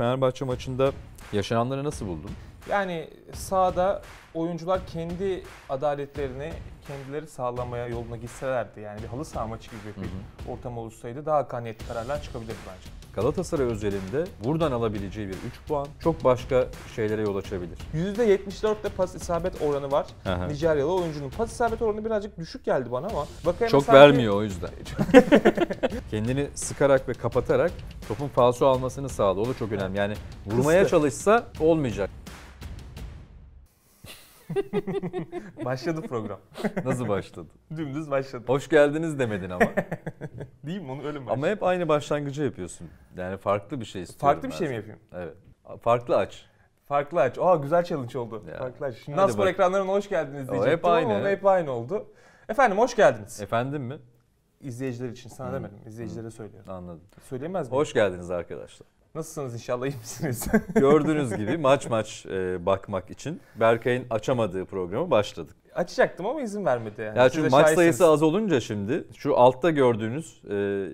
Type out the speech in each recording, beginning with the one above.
Fenerbahçe maçında yaşananları nasıl buldun? Yani sahada oyuncular kendi adaletlerini kendileri sağlamaya yoluna gitselerdi yani bir halı saha maçı gibi bir hı hı. ortam oluşsaydı daha hakkaniyetli kararlar çıkabilirdi bence. Galatasaray özelinde buradan alabileceği bir 3 puan çok başka şeylere yol açabilir. de pas isabet oranı var. Aha. Nijeryalı oyuncunun pas isabet oranı birazcık düşük geldi bana ama bakayım. çok sanki... vermiyor o yüzden. Kendini sıkarak ve kapatarak topun falso almasını sağladı. O da çok önemli. Yani vurmaya Kıslı. çalışsa olmayacak. başladı program. Nasıl başladı? Dümdüz başladı. Hoş geldiniz demedin ama. Değil mi? Onu öyle mi başladı? Ama hep aynı başlangıcı yapıyorsun. Yani farklı bir şey istiyorum. Farklı bir şey mi yapayım? Evet. Farklı aç. Farklı aç. Oha güzel challenge oldu. Ya. Farklı aç. Şimdi Naspor ekranlarına hoş geldiniz diyecektim hep aynı. ama hep aynı oldu. Efendim hoş geldiniz. Efendim mi? İzleyiciler için sana hmm. demedim. İzleyicilere hmm. söylüyorum. Anladım. Söyleyemez miyim? Hoş geldiniz arkadaşlar. Nasılsınız inşallah iyi misiniz? Gördüğünüz gibi maç maç e, bakmak için Berkay'ın açamadığı programı başladık. Açacaktım ama izin vermedi. Yani. Ya çünkü maç şahitsiniz. sayısı az olunca şimdi şu altta gördüğünüz e,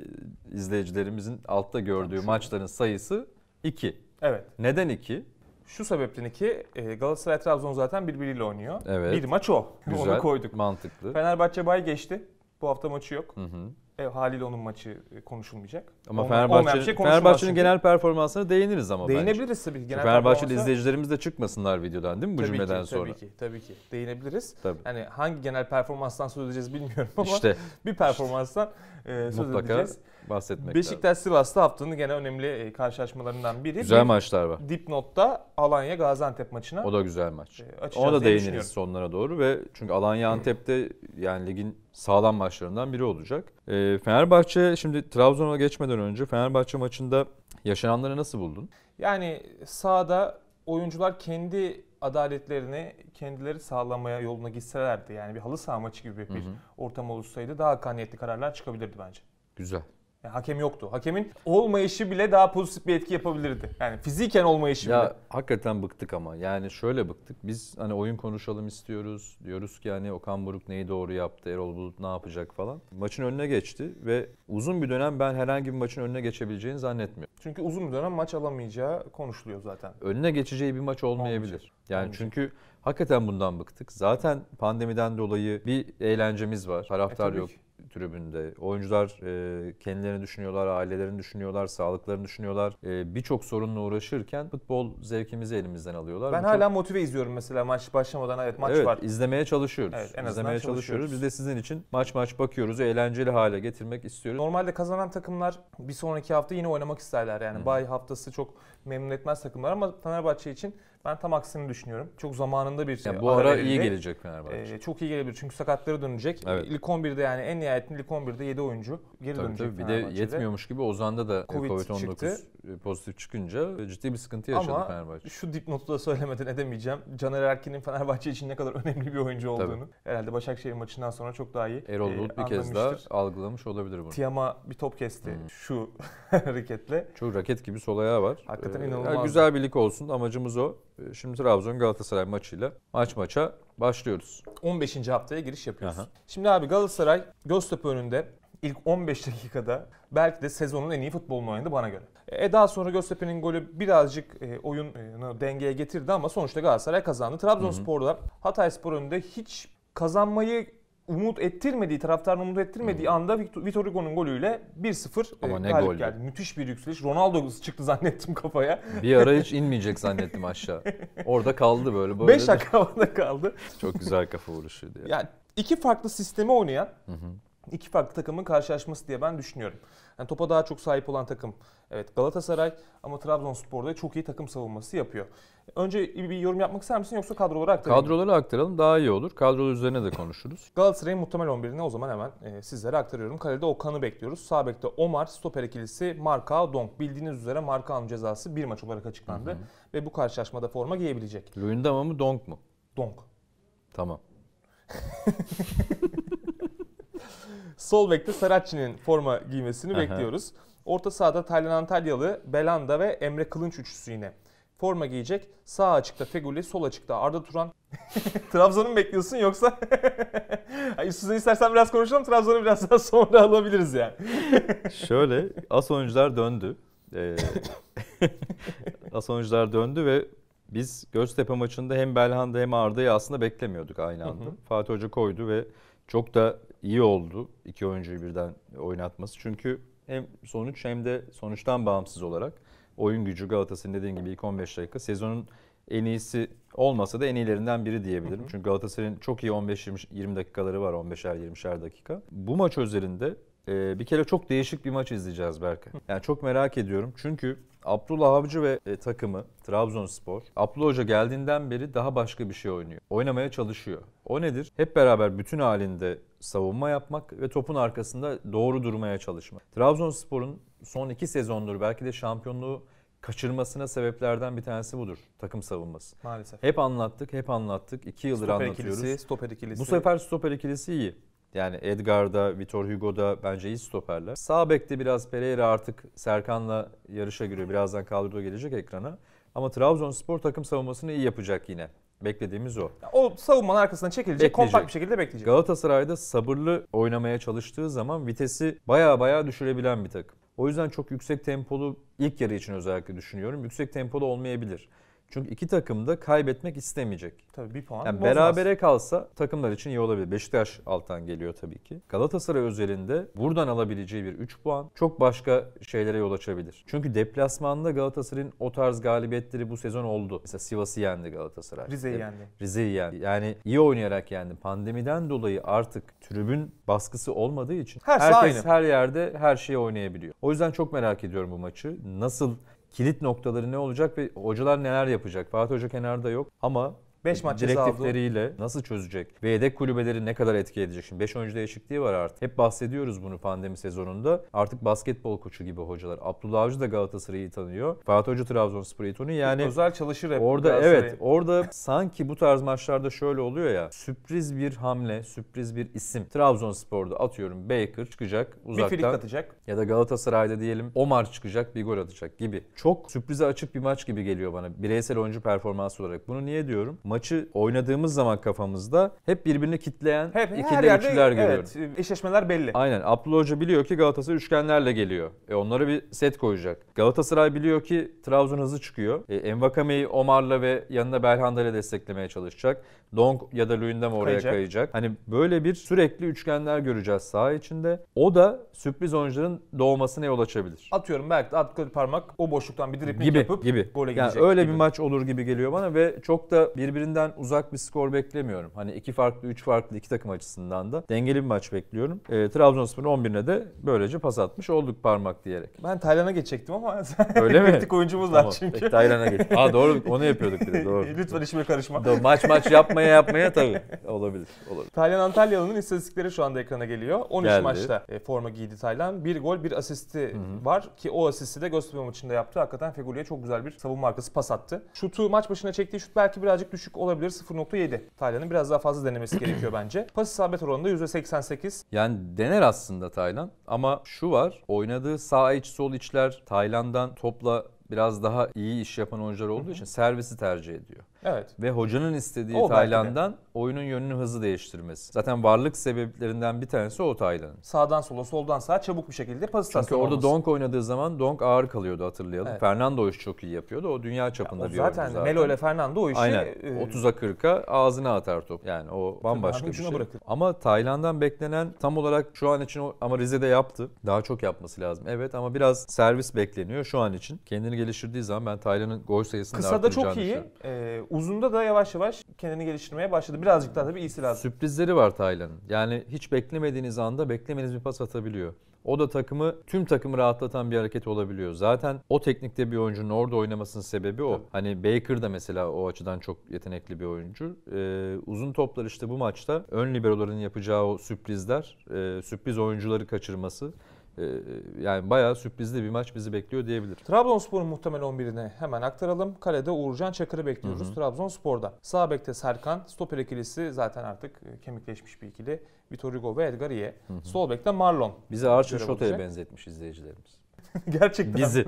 izleyicilerimizin altta gördüğü şu. maçların sayısı 2. Evet. Neden 2? Şu sebepten iki e, Galatasaray Trabzon zaten birbiriyle oynuyor. Evet. Bir maç o. Güzel, Onu koyduk. Mantıklı. Fenerbahçe bay geçti. Bu hafta maçı yok. Hı hı. E, haliyle onun maçı e, konuşulmayacak. Ama onun, Fenerbahçe, şey Fenerbahçe'nin genel performansına değiniriz ama Değinebiliriz bence. tabii ki. Genel Fenerbahçeli performansa... izleyicilerimiz de çıkmasınlar videodan değil mi bu tabii cümleden ki, sonra? Tabii ki, tabii ki. Değinebiliriz. Tabii. Yani hangi genel performanstan söz edeceğiz bilmiyorum ama işte, bir performanstan işte. E, söz Mutlaka edeceğiz. bahsetmek Beşiktaş Sivas'ta haftanın gene önemli e, karşılaşmalarından biri. Güzel bir, maçlar var. Dipnot'ta Alanya Gaziantep maçına. O da güzel maç. E, Ona da değiniriz sonlara doğru ve çünkü Alanya Antep'te yani ligin sağlam maçlarından biri olacak. E, Fenerbahçe şimdi Trabzon'a geçmeden önce Fenerbahçe maçında yaşananları nasıl buldun? Yani sahada oyuncular kendi adaletlerini kendileri sağlamaya yoluna gitselerdi yani bir halı saha maçı gibi bir hı hı. ortam oluşsaydı daha hakkaniyetli kararlar çıkabilirdi bence. Güzel. Yani hakem yoktu. Hakemin olmayışı bile daha pozitif bir etki yapabilirdi. Yani fiziken olmayışı ya, bile. Hakikaten bıktık ama. Yani şöyle bıktık. Biz hani oyun konuşalım istiyoruz. Diyoruz ki hani Okan Buruk neyi doğru yaptı? Erol Bulut ne yapacak falan. Maçın önüne geçti ve uzun bir dönem ben herhangi bir maçın önüne geçebileceğini zannetmiyorum. Çünkü uzun bir dönem maç alamayacağı konuşuluyor zaten. Önüne geçeceği bir maç olmayabilir. Olmayacak. Yani Olmayacak. çünkü hakikaten bundan bıktık. Zaten pandemiden dolayı bir eğlencemiz var. Taraftar e, yok. Ki tribünde. Oyuncular e, kendilerini düşünüyorlar, ailelerini düşünüyorlar, sağlıklarını düşünüyorlar. E, Birçok sorunla uğraşırken futbol zevkimizi elimizden alıyorlar. Ben Birçok... hala motive izliyorum mesela maç başlamadan evet maç evet, var. izlemeye çalışıyoruz. Evet, en azından izlemeye çalışıyoruz. çalışıyoruz. Biz de sizin için maç maç bakıyoruz, eğlenceli hale getirmek istiyoruz. Normalde kazanan takımlar bir sonraki hafta yine oynamak isterler yani. Hı-hı. Bay haftası çok memnun etmez takımlar ama Fenerbahçe için ben tam aksini düşünüyorum. Çok zamanında bir yani Bu ara, ara iyi gelecek Fenerbahçe. E, çok iyi gelebilir çünkü sakatları dönecek. Evet. İlk 11'de yani en nihayetinde ilk 11'de 7 oyuncu geri tabii, dönecek. Tabii. Bir de yetmiyormuş gibi Ozan'da da Covid-19 Covid e, pozitif çıkınca ciddi bir sıkıntı yaşadı Ama Fenerbahçe. şu dipnotu da söylemeden edemeyeceğim. Caner Erkin'in Fenerbahçe için ne kadar önemli bir oyuncu olduğunu tabii. herhalde Başakşehir maçından sonra çok daha iyi Erol e, Bulut e, bir kez daha algılamış olabilir bunu. Tiam'a bir top kesti hmm. şu hareketle. Çok raket gibi sol ayağı var. Hakikaten ee, inanılmaz. güzel bir lig olsun amacımız o. E, şimdi Trabzon Galatasaray maçıyla maç maça başlıyoruz. 15. haftaya giriş yapıyoruz. Aha. Şimdi abi Galatasaray Göztepe önünde ilk 15 dakikada belki de sezonun en iyi futbolunu oynadı bana göre. E daha sonra Göztepe'nin golü birazcık e, oyunu dengeye getirdi ama sonuçta Galatasaray kazandı. Trabzonspor'da Hatay Spor önünde hiç kazanmayı umut ettirmediği, taraftarın umut ettirmediği hmm. anda Vitor Hugo'nun golüyle 1-0 e, Ama e, ne galip goldü. geldi. Müthiş bir yükseliş. Ronaldo çıktı zannettim kafaya. Bir ara hiç inmeyecek zannettim aşağı. Orada kaldı böyle. böyle 5 dakika kaldı. Çok güzel kafa vuruşuydu. Yani, yani iki farklı sistemi oynayan, hı hı. iki farklı takımın karşılaşması diye ben düşünüyorum. Yani topa daha çok sahip olan takım evet Galatasaray ama Trabzonspor'da çok iyi takım savunması yapıyor. Önce bir yorum yapmak ister misin yoksa kadroları aktaralım? Kadroları aktaralım daha iyi olur. Kadrolar üzerine de konuşuruz. Galatasaray'ın muhtemel 11'ini o zaman hemen e, sizlere aktarıyorum. Kalede Okan'ı bekliyoruz. Sağ bekte Omar, stoper ikilisi Marka Donk. Bildiğiniz üzere Marka'nın cezası bir maç olarak açıklandı. Hı hı. Ve bu karşılaşmada forma giyebilecek. Luyendama mı Donk mu? Donk. Tamam. Sol bekte Saracchi'nin forma giymesini bekliyoruz. Orta sahada Taylan Antalyalı, Belanda ve Emre Kılınç üçlüsü yine. Forma giyecek. Sağ açıkta Feguli, sol açıkta Arda Turan. Trabzon'u mu bekliyorsun yoksa? Üstüne istersen biraz konuşalım. Trabzon'u biraz daha sonra alabiliriz yani. Şöyle, as oyuncular döndü. Ee, as oyuncular döndü ve biz Göztepe maçında hem Belhanda hem Arda'yı aslında beklemiyorduk aynı anda. Hı hı. Fatih Hoca koydu ve çok da iyi oldu iki oyuncuyu birden oynatması. Çünkü hem sonuç hem de sonuçtan bağımsız olarak oyun gücü Galatasaray'ın dediğim gibi ilk 15 dakika sezonun en iyisi olmasa da en iyilerinden biri diyebilirim. Hı hı. Çünkü Galatasaray'ın çok iyi 15-20 dakikaları var 15'er 20'şer dakika. Bu maç üzerinde. Ee, bir kere çok değişik bir maç izleyeceğiz Berke. Yani çok merak ediyorum çünkü Abdullah Avcı ve e, takımı Trabzonspor, Abdullah Hoca geldiğinden beri daha başka bir şey oynuyor. Oynamaya çalışıyor. O nedir? Hep beraber bütün halinde savunma yapmak ve topun arkasında doğru durmaya çalışmak. Trabzonspor'un son iki sezondur belki de şampiyonluğu kaçırmasına sebeplerden bir tanesi budur. Takım savunması. Maalesef. Hep anlattık, hep anlattık. İki yıldır stoper anlatıyoruz. Ikilisi, stoper ikilisi. Bu sefer stoper ikilisi iyi. Yani Edgar'da, Vitor Hugo'da bence iyi stoperler. Sağ bekte biraz Pereira artık Serkan'la yarışa giriyor. Birazdan kadro gelecek ekrana. Ama Trabzonspor takım savunmasını iyi yapacak yine. Beklediğimiz o. O savunmanın arkasına çekilecek, bekleyecek. kompakt bir şekilde bekleyecek. Galatasaray'da sabırlı oynamaya çalıştığı zaman vitesi baya baya düşürebilen bir takım. O yüzden çok yüksek tempolu ilk yarı için özellikle düşünüyorum. Yüksek tempolu olmayabilir. Çünkü iki takım da kaybetmek istemeyecek. Tabii bir puan yani Berabere kalsa takımlar için iyi olabilir. Beşiktaş alttan geliyor tabii ki. Galatasaray özelinde buradan alabileceği bir 3 puan çok başka şeylere yol açabilir. Çünkü deplasmanda Galatasaray'ın o tarz galibiyetleri bu sezon oldu. Mesela Sivas'ı yendi Galatasaray. Rize'yi yendi. Rize'yi yendi. Yani iyi oynayarak yendi. Pandemiden dolayı artık tribün baskısı olmadığı için her herkes aynı. her yerde her şeyi oynayabiliyor. O yüzden çok merak ediyorum bu maçı. Nasıl kilit noktaları ne olacak ve hocalar neler yapacak? Fatih Hoca kenarda yok ama 5 maç ceza direktifleriyle nasıl çözecek? Ve yedek kulübeleri ne kadar etki edecek? Şimdi 5 oyuncu değişikliği var artık. Hep bahsediyoruz bunu pandemi sezonunda. Artık basketbol koçu gibi hocalar. Abdullah Avcı da Galatasaray'ı tanıyor. Fatih Hoca Trabzonspor'u tanıyor. Yani özel çalışır hep Orada evet orada sanki bu tarz maçlarda şöyle oluyor ya. Sürpriz bir hamle, sürpriz bir isim. Trabzonspor'da atıyorum Baker çıkacak uzaktan. Bir filik atacak. Ya da Galatasaray'da diyelim Omar çıkacak bir gol atacak gibi. Çok sürprize açık bir maç gibi geliyor bana bireysel oyuncu performansı olarak. Bunu niye diyorum? maçı oynadığımız zaman kafamızda hep birbirini kitleyen hep, ikili her yerde, görüyorum. Evet, eşleşmeler belli. Aynen. Abdullah Hoca biliyor ki Galatasaray üçgenlerle geliyor. E onlara bir set koyacak. Galatasaray biliyor ki Trabzon hızlı çıkıyor. E, Envakame'yi Omar'la ve yanında Belhanda ile desteklemeye çalışacak. Dong ya da Luyendam oraya kayacak. kayacak. Hani böyle bir sürekli üçgenler göreceğiz saha içinde. O da sürpriz oyuncuların doğmasına yol açabilir. Atıyorum belki de at parmak o boşluktan bir dripling gibi, yapıp gibi. gole gidecek. Yani öyle gibi. bir maç olur gibi geliyor bana ve çok da bir birbirinden uzak bir skor beklemiyorum. Hani iki farklı, üç farklı iki takım açısından da dengeli bir maç bekliyorum. E, Trabzonspor'un 11'ine de böylece pas atmış olduk parmak diyerek. Ben Taylan'a geçecektim ama Öyle mi? oyuncumuz var tamam. çünkü. Peki, Taylan'a geç. Aa doğru onu yapıyorduk bir doğru. Lütfen işime karışma. Doğru, maç maç yapmaya yapmaya tabii olabilir. olabilir. Taylan Antalyalı'nın istatistikleri şu anda ekrana geliyor. 13 Geldi. maçta e, forma giydi Taylan. Bir gol bir asisti Hı-hı. var ki o asisti de Göztepe maçında yaptı. Hakikaten Fegoli'ye çok güzel bir savunma arkası pas attı. Şutu maç başına çektiği şut belki birazcık düşük düşük olabilir 0.7. Tayland'ın biraz daha fazla denemesi gerekiyor bence. Pas isabet oranı da %88. Yani dener aslında Tayland ama şu var oynadığı sağ iç sol içler Tayland'dan topla biraz daha iyi iş yapan oyuncular olduğu için servisi tercih ediyor. Evet. Ve hocanın istediği o Taylan'dan oyunun yönünü hızlı değiştirmesi. Zaten varlık sebeplerinden bir tanesi o Tayland'ın Sağdan sola, soldan sağa çabuk bir şekilde pas Çünkü orada olması. Donk oynadığı zaman Donk ağır kalıyordu hatırlayalım. Evet. Fernando iş çok iyi yapıyordu. O dünya çapında ya o bir zaten, zaten. Melo ile Fernando o işi... Aynen. 30'a e, 40'a ağzına atar top. Yani o bambaşka bir şey. Bırakır. Ama Tayland'dan beklenen tam olarak şu an için ama Rize'de yaptı. Daha çok yapması lazım. Evet ama biraz servis bekleniyor şu an için. Kendini geliştirdiği zaman ben Tayland'ın gol sayısını Kısa da çok iyi. Ee, Uzunda da yavaş yavaş kendini geliştirmeye başladı. Birazcık daha tabii iyisi lazım. Sürprizleri var Taylan'ın. Yani hiç beklemediğiniz anda beklemediğiniz bir pas atabiliyor. O da takımı, tüm takımı rahatlatan bir hareket olabiliyor. Zaten o teknikte bir oyuncunun orada oynamasının sebebi o. Tabii. Hani Baker da mesela o açıdan çok yetenekli bir oyuncu. Ee, uzun toplar işte bu maçta ön liberoların yapacağı o sürprizler, e, sürpriz oyuncuları kaçırması ee, e, yani bayağı sürprizli bir maç bizi bekliyor diyebilirim. Trabzonspor'un muhtemel 11'ine hemen aktaralım. Kalede Uğurcan Çakır'ı bekliyoruz Trabzonspor'da. Sağ bekte Serkan, stoper ikilisi zaten artık e, kemikleşmiş bir ikili. Vitor Hugo ve Edgar Iye. Sol bekte Marlon. Bizi Arçın Şota'ya benzetmiş izleyicilerimiz. Gerçekten. Bizi.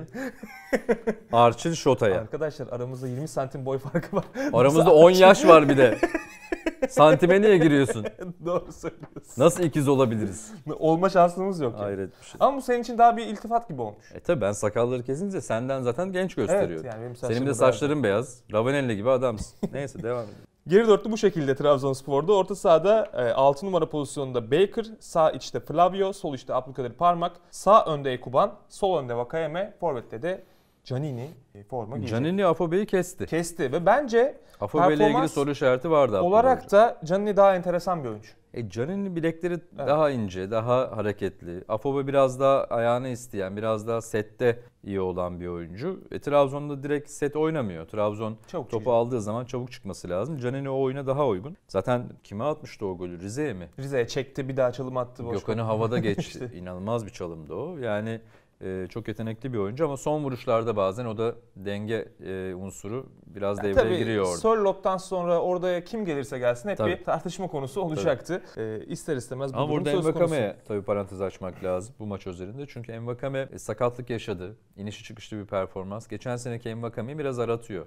Arçın Şota'ya. Arkadaşlar aramızda 20 santim boy farkı var. Aramızda 10 yaş var bir de. Santime niye giriyorsun? Doğru söylüyorsun. Nasıl ikiz olabiliriz? Olma şansımız yok. Hayret bir şey. Ama bu senin için daha bir iltifat gibi olmuş. E tabi ben sakalları kesince senden zaten genç gösteriyor. Evet, yani benim Senin de saçların beyaz. Ravenelli gibi adamsın. Neyse devam edelim. Geri dörtlü bu şekilde Trabzonspor'da. Orta sahada e, 6 numara pozisyonunda Baker, sağ içte Flavio, sol içte Abdülkadir Parmak, sağ önde Ekuban, sol önde Vakayeme, forvette de Canini e, forma giyecek. Canini Afobe'yi kesti. Kesti ve bence Afobe ile ilgili soru işareti vardı. Afobe olarak da Canini daha enteresan bir oyuncu. E Canini bilekleri evet. daha ince, daha hareketli. Afobe biraz daha ayağını isteyen, biraz daha sette iyi olan bir oyuncu. E, Trabzon'da direkt set oynamıyor. Trabzon çabuk topu çıkıyor. aldığı zaman çabuk çıkması lazım. Canini o oyuna daha uygun. Zaten kime atmıştı o golü? Rize'ye mi? Rize'ye çekti bir daha çalım attı. Gökhan'ı havada geçti. işte. İnanılmaz bir çalımdı o. Yani ee, çok yetenekli bir oyuncu ama son vuruşlarda bazen o da denge e, unsuru biraz yani e, devreye tabii, giriyor. Tabii Sörlot'tan sonra orada kim gelirse gelsin hep tabii. bir tartışma konusu olacaktı. Tabii. E, ister istemez bu ama burada tabii parantez açmak lazım bu maç üzerinde. Çünkü Envakame e, sakatlık yaşadı. İnişi çıkışlı bir performans. Geçen seneki Envakame'yi biraz aratıyor.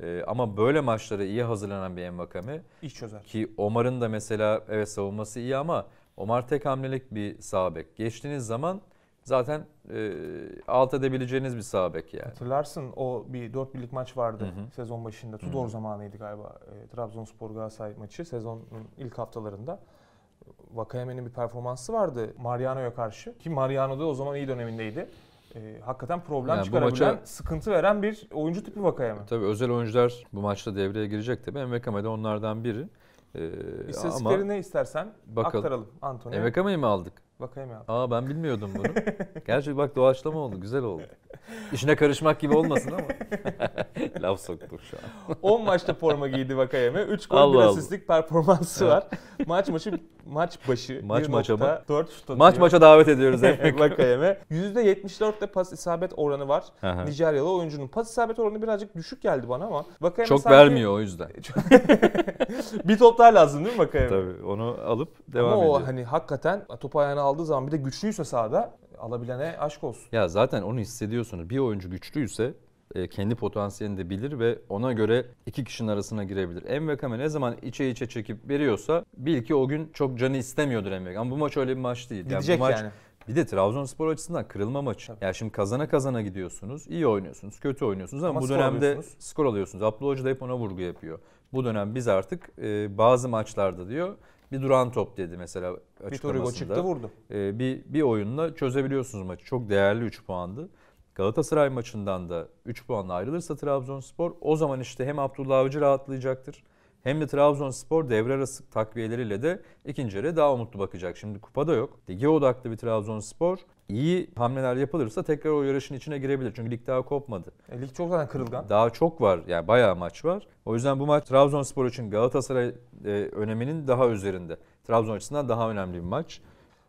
Ee, ama böyle maçlara iyi hazırlanan bir Envakame iş çözer. Ki Omar'ın da mesela evet savunması iyi ama Omar tek hamlelik bir sağ bek. Geçtiğiniz zaman zaten e, alt edebileceğiniz bir sağ yani. Hatırlarsın o bir 4 birlik maç vardı hı hı. sezon başında. Tudor hı hı. zamanıydı galiba. E, Trabzonspor Galatasaray maçı sezonun ilk haftalarında. Vakayeme'nin bir performansı vardı Mariano'ya karşı. Ki Mariano da o zaman iyi dönemindeydi. E, hakikaten problem yani çıkarabilen, maça, sıkıntı veren bir oyuncu tipi Vakayeme. Tabii özel oyuncular bu maçta devreye girecek tabii. Envekame de onlardan biri. Ee, İstatistikleri ne istersen bakalım. aktaralım Antonio. Envekame'yi mi aldık? Bakayım ya. Aa ben bilmiyordum bunu. Gerçi bak doğaçlama oldu. Güzel oldu. İşine karışmak gibi olmasın ama. laf soktuk şu an. 10 maçta forma giydi Vakayeme. 3 gol Allah 1 asistlik performansı var. maç maçı maç başı maç maça mı? 4 şut atıyor. Maç maça davet ediyoruz hep Vakayeme. %74'te pas isabet oranı var. Aha. Nijeryalı oyuncunun pas isabet oranı birazcık düşük geldi bana ama Vakayeme Çok sanki... vermiyor o yüzden. bir top daha lazım değil mi Vakayeme? Tabii onu alıp devam ama ediyor. Ama o hani hakikaten topu ayağına aldığı zaman bir de güçlüyse sahada alabilene aşk olsun. Ya zaten onu hissediyorsunuz. Bir oyuncu güçlüyse e, kendi potansiyelini de bilir ve ona göre iki kişinin arasına girebilir. Envekame ne zaman içe içe çekip veriyorsa bil ki o gün çok canı istemiyordur Envekame. Ama bu maç öyle bir maç değil. Gidecek yani. Bu maç, yani. Bir de Trabzonspor açısından kırılma maçı. Tabii. Yani şimdi kazana kazana gidiyorsunuz. iyi oynuyorsunuz, kötü oynuyorsunuz ama, ama bu skor dönemde alıyorsunuz. skor alıyorsunuz. Abdullah Hoca da hep ona vurgu yapıyor. Bu dönem biz artık e, bazı maçlarda diyor bir duran top dedi mesela açıklamasında. Bir Hugo çıktı vurdu. E, bir, bir oyunla çözebiliyorsunuz maçı. Çok değerli 3 puandı. Galatasaray maçından da 3 puanla ayrılırsa Trabzonspor o zaman işte hem Abdullah Avcı rahatlayacaktır hem de Trabzonspor devre arası takviyeleriyle de ikinci yere daha umutlu bakacak. Şimdi kupada yok. Lige odaklı bir Trabzonspor iyi hamleler yapılırsa tekrar o yarışın içine girebilir. Çünkü lig daha kopmadı. E, lig çok zaten kırılgan. Daha çok var. Yani bayağı maç var. O yüzden bu maç Trabzonspor için Galatasaray e, öneminin daha üzerinde. Trabzon açısından daha önemli bir maç.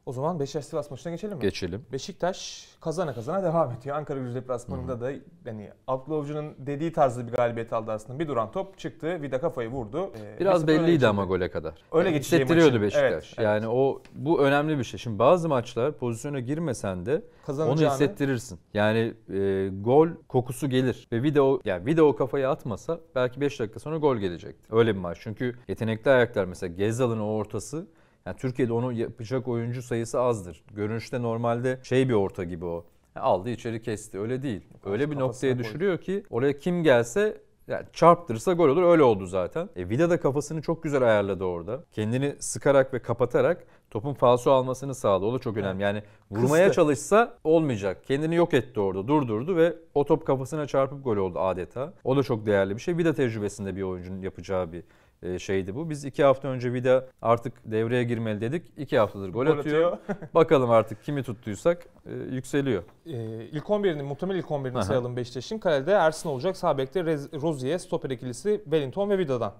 O zaman Beşiktaş Sivas maçına geçelim mi? Geçelim. Beşiktaş kazana kazana devam ediyor. Ankara gücü deplasmanında da yani Abdullah Avcı'nın dediği tarzda bir galibiyet aldı aslında. Bir duran top çıktı, Vida kafayı vurdu. Ee, Biraz belliydi ama gole kadar. Öyle yani geçeceği Hissettiriyordu maçın. Beşiktaş. Evet, evet. yani o bu önemli bir şey. Şimdi bazı maçlar pozisyona girmesen de onu hissettirirsin. Yani e, gol kokusu gelir ve video yani o kafayı atmasa belki 5 dakika sonra gol gelecekti. Öyle bir maç. Çünkü yetenekli ayaklar mesela Gezal'ın o ortası yani Türkiye'de onu yapacak oyuncu sayısı azdır. Görünüşte normalde şey bir orta gibi o. Yani aldı içeri kesti. Öyle değil. Öyle bir noktaya düşürüyor ki oraya kim gelse yani çarptırsa gol olur öyle oldu zaten. E, Vida da kafasını çok güzel ayarladı orada. Kendini sıkarak ve kapatarak topun falso almasını sağladı. O da çok önemli. Yani vurmaya Kıstı. çalışsa olmayacak. Kendini yok etti orada. Durdurdu ve o top kafasına çarpıp gol oldu adeta. O da çok değerli bir şey. Vida tecrübesinde bir oyuncunun yapacağı bir e, şeydi bu. Biz iki hafta önce Vida artık devreye girmeli dedik. İki haftadır gol, gol atıyor. atıyor. Bakalım artık kimi tuttuysak e, yükseliyor. Ee, ilk 11'ini muhtemel ilk 11'ini sayalım Beşiktaş'ın. Kalede Ersin olacak. Sağ bekte Rozier, stoper ikilisi Wellington ve Vida'dan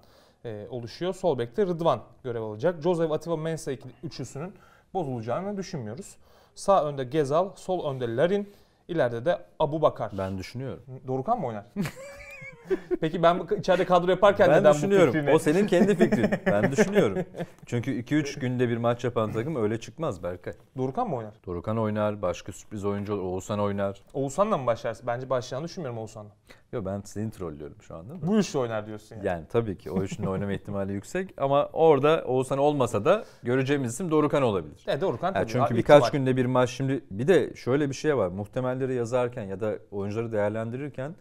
e, oluşuyor. Sol bekte Rıdvan görev alacak. Joseph Atiba Mensa ikili, üçlüsünün bozulacağını düşünmüyoruz. Sağ önde Gezal, sol önde Larin, ileride de Abu Bakar. Ben düşünüyorum. Dorukan mı oynar? Peki ben içeride kadro yaparken ben neden düşünüyorum. bu fikrini... O senin kendi fikrin. Ben düşünüyorum. Çünkü 2-3 günde bir maç yapan takım öyle çıkmaz Berkay. Dorukan mı oynar? Dorukan oynar. Başka sürpriz oyuncu Oğuzhan oynar. Oğuzhan'la mı başlarsın? Bence başlayacağını düşünmüyorum Oğuzhan'la. Yok ben seni trollüyorum şu anda. Bu üçlü oynar diyorsun yani. Yani tabii ki o üçlünün oynama ihtimali yüksek ama orada Oğuzhan olmasa da göreceğimiz isim Dorukan olabilir. E Dorukan tabii. Yani çünkü ya, birkaç günde bir maç şimdi bir de şöyle bir şey var. Muhtemelleri yazarken ya da oyuncuları değerlendirirken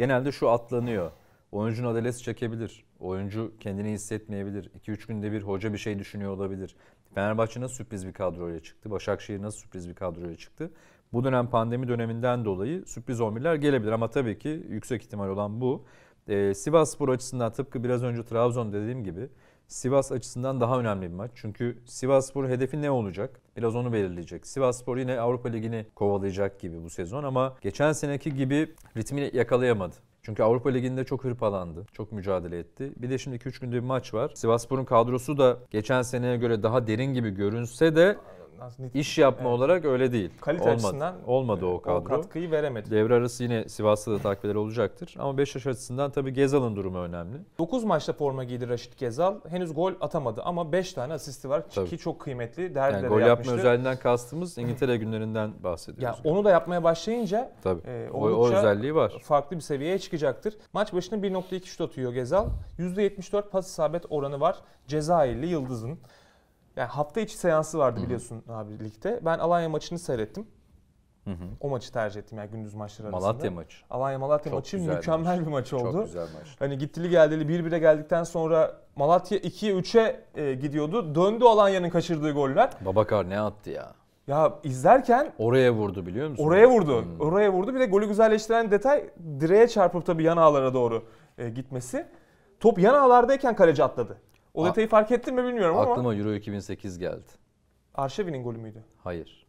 Genelde şu atlanıyor. Oyuncu adalesi çekebilir. Oyuncu kendini hissetmeyebilir. 2-3 günde bir hoca bir şey düşünüyor olabilir. Fenerbahçe nasıl sürpriz bir kadroyla çıktı? Başakşehir nasıl sürpriz bir kadroyla çıktı? Bu dönem pandemi döneminden dolayı sürpriz 11'ler gelebilir ama tabii ki yüksek ihtimal olan bu. Ee, Sivas Spor açısından tıpkı biraz önce Trabzon dediğim gibi Sivas açısından daha önemli bir maç. Çünkü Sivasspor hedefi ne olacak? Biraz onu belirleyecek. Sivasspor yine Avrupa Ligi'ni kovalayacak gibi bu sezon ama geçen seneki gibi ritmini yakalayamadı. Çünkü Avrupa Ligi'nde çok hırpalandı. Çok mücadele etti. Bir de şimdi 2-3 günde bir maç var. Sivasspor'un kadrosu da geçen seneye göre daha derin gibi görünse de İş yapma evet. olarak öyle değil. Kalite olmadı. açısından olmadı o kadro. O katkıyı veremedi. Devre arası yine Sivas'ta da takviyeler olacaktır. Ama Beşiktaş açısından tabii Gezal'ın durumu önemli. 9 maçta forma giydi Raşit Gezal. Henüz gol atamadı ama 5 tane asisti var tabii. ki çok kıymetli. Derbilere yani gol yapmıştı. yapma özelliğinden kastımız İngiltere günlerinden bahsediyoruz. yani. Onu da yapmaya başlayınca tabii. E, o, o özelliği var. Farklı bir seviyeye çıkacaktır. Maç başına 1.2 şut atıyor Gezal. %74 pas isabet oranı var. Cezayirli Yıldız'ın yani hafta içi seansı vardı Hı-hı. biliyorsun abi ligde. Ben Alanya maçını seyrettim. Hı hı. O maçı tercih ettim yani gündüz maçları arasında. Malatya maçı. Alanya Malatya maçı mükemmel maç. bir maç oldu. Çok güzel maç. Hani gittili geldili bir 1e geldikten sonra Malatya 2'ye 3'e e, gidiyordu. Döndü Alanya'nın kaçırdığı goller. Babakar ne attı ya? Ya izlerken oraya vurdu biliyor musun? Oraya vurdu. Hmm. Oraya vurdu. Bir de golü güzelleştiren detay direğe çarpıp tabii yan ağlara doğru e, gitmesi. Top yan ağlardayken kaleci atladı. O detayı A- fark ettin mi bilmiyorum aklıma ama. Aklıma Euro 2008 geldi. Arşevinin golü müydü? Hayır.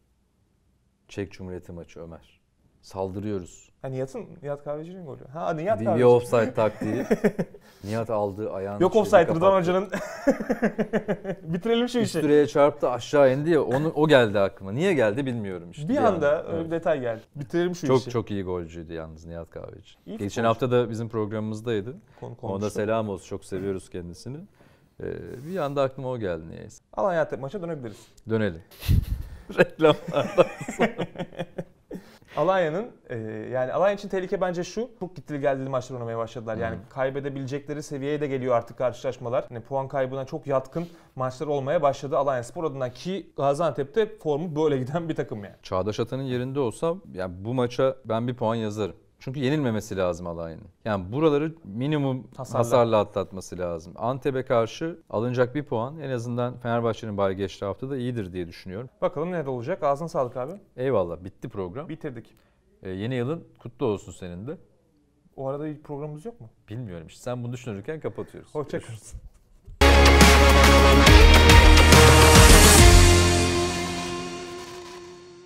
Çek Cumhuriyeti maçı Ömer. Saldırıyoruz. Ha, Nihat'ın, Nihat Kahveci'nin golü. Ha Nihat Bir, bir offside taktiği. Nihat aldı ayağını. Yok offside Rıdvan kapattı. Hoca'nın. Bitirelim şu Üst işi. direğe çarptı aşağı indi ya onu, o geldi aklıma. Niye geldi bilmiyorum işte. Bir anda öyle bir Evet. detay geldi. Bitirelim şu işi. Çok çok iyi golcüydü yalnız Nihat Kahveci. İyi Geçen futbolcu. hafta da bizim programımızdaydı. Konu Ona da selam olsun. Çok seviyoruz kendisini. Ee, bir anda aklıma o geldi neyse. Alanya maça dönebiliriz. Dönelim. Reklamlardan sonra. Alanya'nın e, yani Alanya için tehlike bence şu. Çok gittili geldili maçlar oynamaya başladılar. Yani hmm. kaybedebilecekleri seviyeye de geliyor artık karşılaşmalar. Hani puan kaybına çok yatkın maçlar olmaya başladı Alanya Spor adına ki Gaziantep'te formu böyle giden bir takım yani. Çağdaş Atan'ın yerinde olsa yani bu maça ben bir puan yazarım. Çünkü yenilmemesi lazım alayının. Yani buraları minimum hasarla, hasarla atlatması lazım. Antep'e karşı alınacak bir puan en azından Fenerbahçe'nin bay geçtiği hafta da iyidir diye düşünüyorum. Bakalım ne olacak. Ağzına sağlık abi. Eyvallah bitti program. Bitirdik. Ee, yeni yılın kutlu olsun senin de. O arada bir programımız yok mu? Bilmiyorum işte sen bunu düşünürken kapatıyoruz. Hoşçakalın.